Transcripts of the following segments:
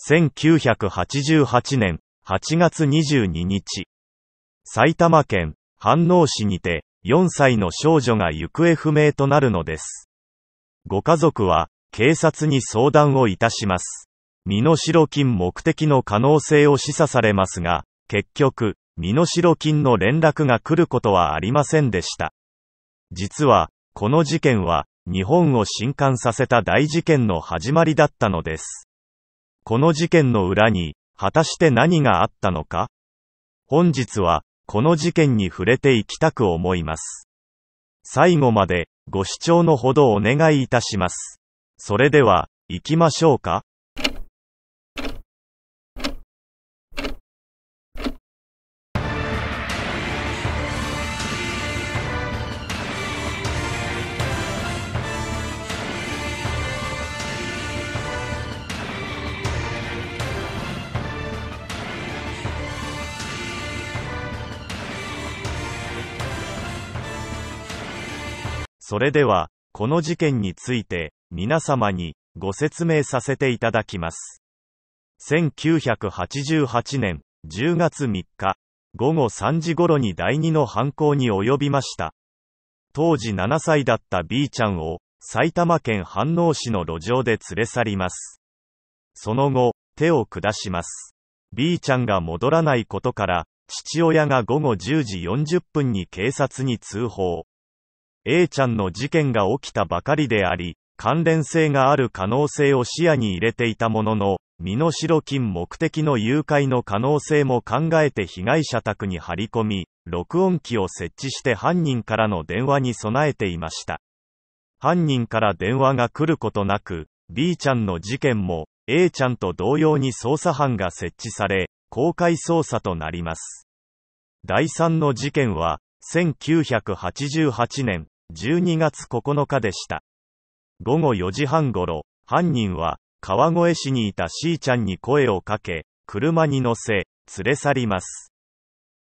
1988年8月22日、埼玉県飯能市にて4歳の少女が行方不明となるのです。ご家族は警察に相談をいたします。身代金目的の可能性を示唆されますが、結局、身代金の連絡が来ることはありませんでした。実は、この事件は、日本を震撼させた大事件の始まりだったのです。この事件の裏に、果たして何があったのか本日は、この事件に触れていきたく思います。最後まで、ご視聴のほどお願いいたします。それでは、行きましょうか。それでは、この事件について、皆様にご説明させていただきます。1988年10月3日、午後3時頃に第二の犯行に及びました。当時7歳だった B ちゃんを、埼玉県飯能市の路上で連れ去ります。その後、手を下します。B ちゃんが戻らないことから、父親が午後10時40分に警察に通報。A ちゃんの事件が起きたばかりであり、関連性がある可能性を視野に入れていたものの、身代金目的の誘拐の可能性も考えて被害者宅に張り込み、録音機を設置して犯人からの電話に備えていました。犯人から電話が来ることなく、B ちゃんの事件も、A ちゃんと同様に捜査班が設置され、公開捜査となります。第3の事件は、1988年、12月9日でした。午後4時半ごろ、犯人は、川越市にいた C ちゃんに声をかけ、車に乗せ、連れ去ります。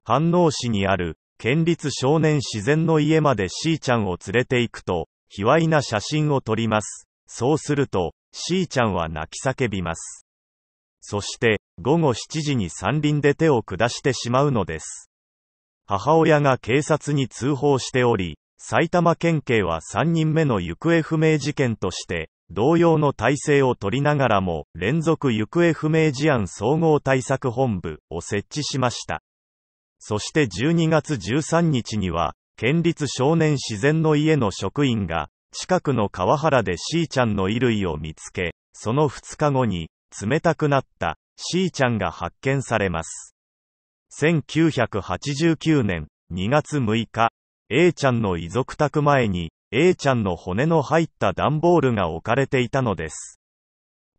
飯能市にある、県立少年自然の家まで C ちゃんを連れて行くと、卑猥な写真を撮ります。そうすると、C ちゃんは泣き叫びます。そして、午後7時に山林で手を下してしまうのです。母親が警察に通報しており、埼玉県警は3人目の行方不明事件として、同様の体制を取りながらも、連続行方不明事案総合対策本部を設置しました。そして12月13日には、県立少年自然の家の職員が、近くの川原で C ちゃんの衣類を見つけ、その2日後に、冷たくなった C ちゃんが発見されます。1989年2月6日、A ちゃんの遺族宅前に、A ちゃんの骨の入った段ボールが置かれていたのです。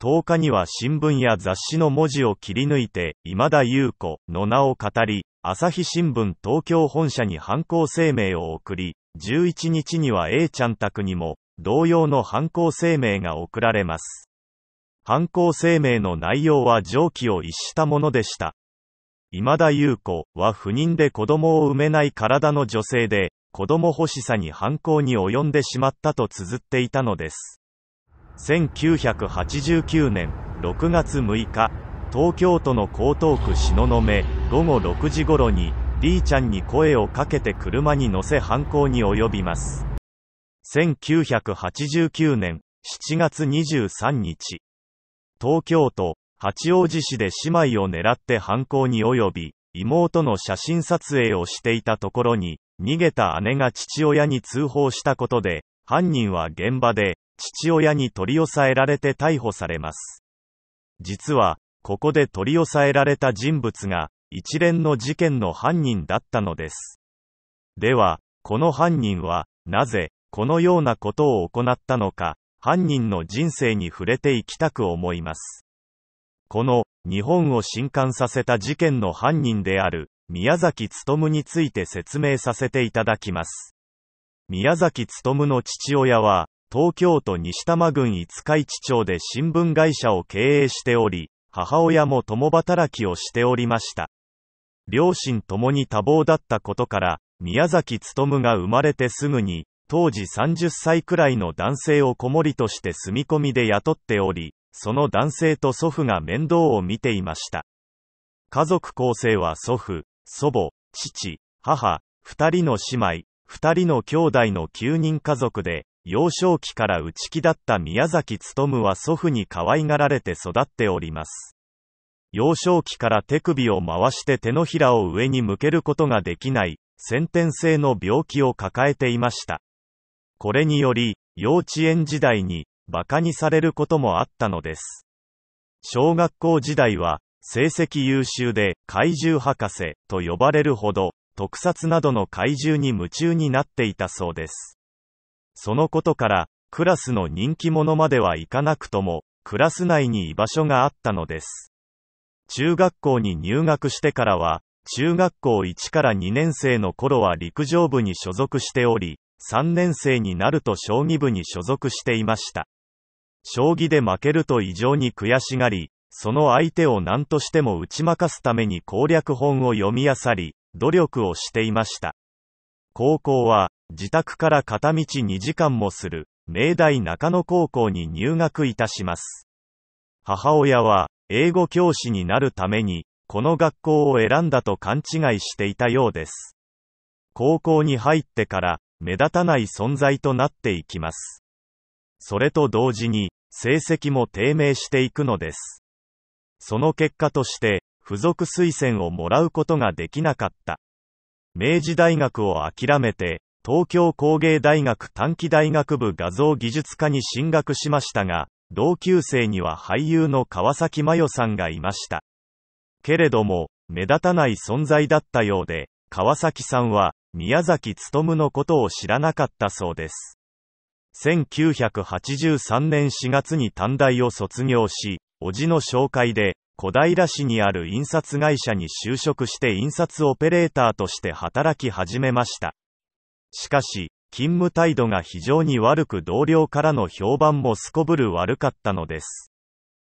10日には新聞や雑誌の文字を切り抜いて、今田優子の名を語り、朝日新聞東京本社に犯行声明を送り、11日には A ちゃん宅にも、同様の犯行声明が送られます。犯行声明の内容は上記を逸したものでした。今田優子は不妊で子供を産めない体の女性で、子供欲しさに犯行に及んでしまったと綴っていたのです。1989年6月6日、東京都の江東区東雲、午後6時頃に、D ちゃんに声をかけて車に乗せ犯行に及びます。1989年7月23日、東京都八王子市で姉妹を狙って犯行に及び、妹の写真撮影をしていたところに、逃げた姉が父親に通報したことで、犯人は現場で、父親に取り押さえられて逮捕されます。実は、ここで取り押さえられた人物が、一連の事件の犯人だったのです。では、この犯人は、なぜ、このようなことを行ったのか、犯人の人生に触れていきたく思います。この、日本を震撼させた事件の犯人である、宮崎勤について説明させていただきます。宮崎勤の父親は、東京都西多摩郡五日市町で新聞会社を経営しており、母親も共働きをしておりました。両親ともに多忙だったことから、宮崎勤が生まれてすぐに、当時30歳くらいの男性を子守として住み込みで雇っており、その男性と祖父が面倒を見ていました。家族構成は祖父、祖母、父、母、二人の姉妹、二人の兄弟の9人家族で、幼少期から内気だった宮崎むは祖父に可愛がられて育っております。幼少期から手首を回して手のひらを上に向けることができない、先天性の病気を抱えていました。これにより、幼稚園時代に、馬鹿にされることもあったのです。小学校時代は、成績優秀で怪獣博士と呼ばれるほど特撮などの怪獣に夢中になっていたそうです。そのことからクラスの人気者まではいかなくともクラス内に居場所があったのです。中学校に入学してからは中学校1から2年生の頃は陸上部に所属しており、3年生になると将棋部に所属していました。将棋で負けると異常に悔しがり、その相手を何としても打ち負かすために攻略本を読み漁り、努力をしていました。高校は、自宅から片道2時間もする、明大中野高校に入学いたします。母親は、英語教師になるために、この学校を選んだと勘違いしていたようです。高校に入ってから、目立たない存在となっていきます。それと同時に、成績も低迷していくのです。その結果として、付属推薦をもらうことができなかった。明治大学を諦めて、東京工芸大学短期大学部画像技術科に進学しましたが、同級生には俳優の川崎麻代さんがいました。けれども、目立たない存在だったようで、川崎さんは、宮崎努のことを知らなかったそうです。1983年4月に短大を卒業し、叔父の紹介で、小平市にある印刷会社に就職して印刷オペレーターとして働き始めました。しかし、勤務態度が非常に悪く同僚からの評判もすこぶる悪かったのです。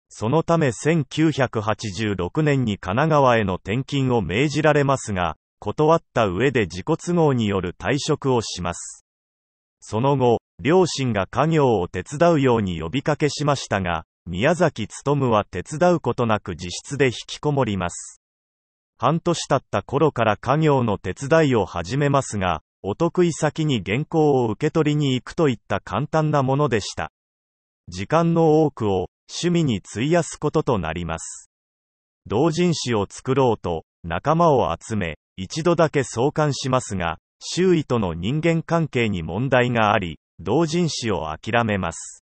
そのため1986年に神奈川への転勤を命じられますが、断った上で自己都合による退職をします。その後、両親が家業を手伝うように呼びかけしましたが、宮崎努は手伝うことなく自室で引きこもります。半年経った頃から家業の手伝いを始めますが、お得意先に原稿を受け取りに行くといった簡単なものでした。時間の多くを趣味に費やすこととなります。同人誌を作ろうと仲間を集め、一度だけ創刊しますが、周囲との人間関係に問題があり、同人誌を諦めます。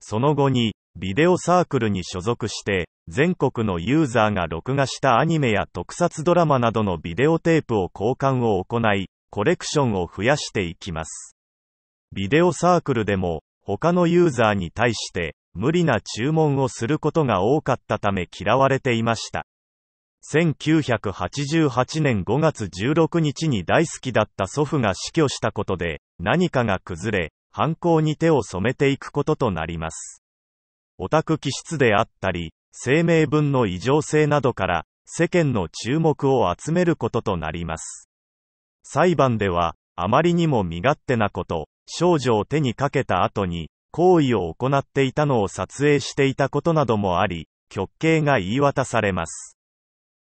その後に、ビデオサークルに所属して、全国のユーザーが録画したアニメや特撮ドラマなどのビデオテープを交換を行い、コレクションを増やしていきます。ビデオサークルでも、他のユーザーに対して、無理な注文をすることが多かったため嫌われていました。1988年5月16日に大好きだった祖父が死去したことで、何かが崩れ、犯行に手を染めていくこととなります。オタク気質であったり、声明文の異常性などから、世間の注目を集めることとなります。裁判では、あまりにも身勝手なこと、少女を手にかけた後に、行為を行っていたのを撮影していたことなどもあり、極刑が言い渡されます。